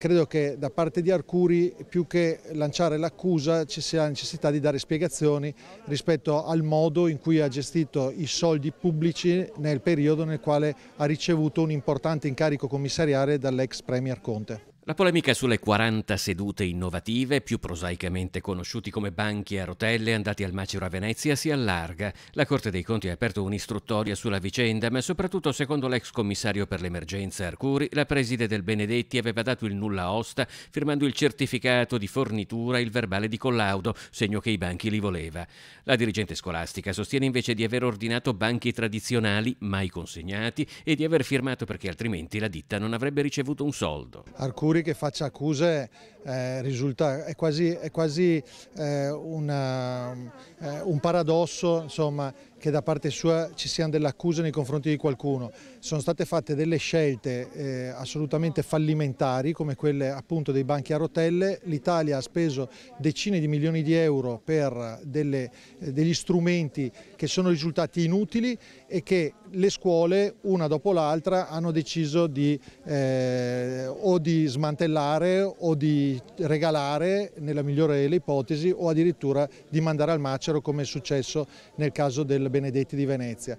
Credo che da parte di Arcuri più che lanciare l'accusa ci sia la necessità di dare spiegazioni rispetto al modo in cui ha gestito i soldi pubblici nel periodo nel quale ha ricevuto un importante incarico commissariale dall'ex Premier Conte. La polemica sulle 40 sedute innovative, più prosaicamente conosciuti come banchi a rotelle andati al macero a Venezia, si allarga. La Corte dei Conti ha aperto un'istruttoria sulla vicenda, ma soprattutto secondo l'ex commissario per l'emergenza Arcuri, la preside del Benedetti aveva dato il nulla osta firmando il certificato di fornitura e il verbale di collaudo, segno che i banchi li voleva. La dirigente scolastica sostiene invece di aver ordinato banchi tradizionali, mai consegnati, e di aver firmato perché altrimenti la ditta non avrebbe ricevuto un soldo. Arcuri che faccia accuse eh, risulta, è quasi, è quasi eh, una, eh, un paradosso insomma, che da parte sua ci siano delle accuse nei confronti di qualcuno. Sono state fatte delle scelte eh, assolutamente fallimentari come quelle appunto dei banchi a rotelle, l'Italia ha speso decine di milioni di euro per delle, eh, degli strumenti che sono risultati inutili e che le scuole una dopo l'altra hanno deciso di, eh, o di smantellare o di regalare nella migliore delle ipotesi o addirittura di mandare al macero come è successo nel caso del Benedetti di Venezia.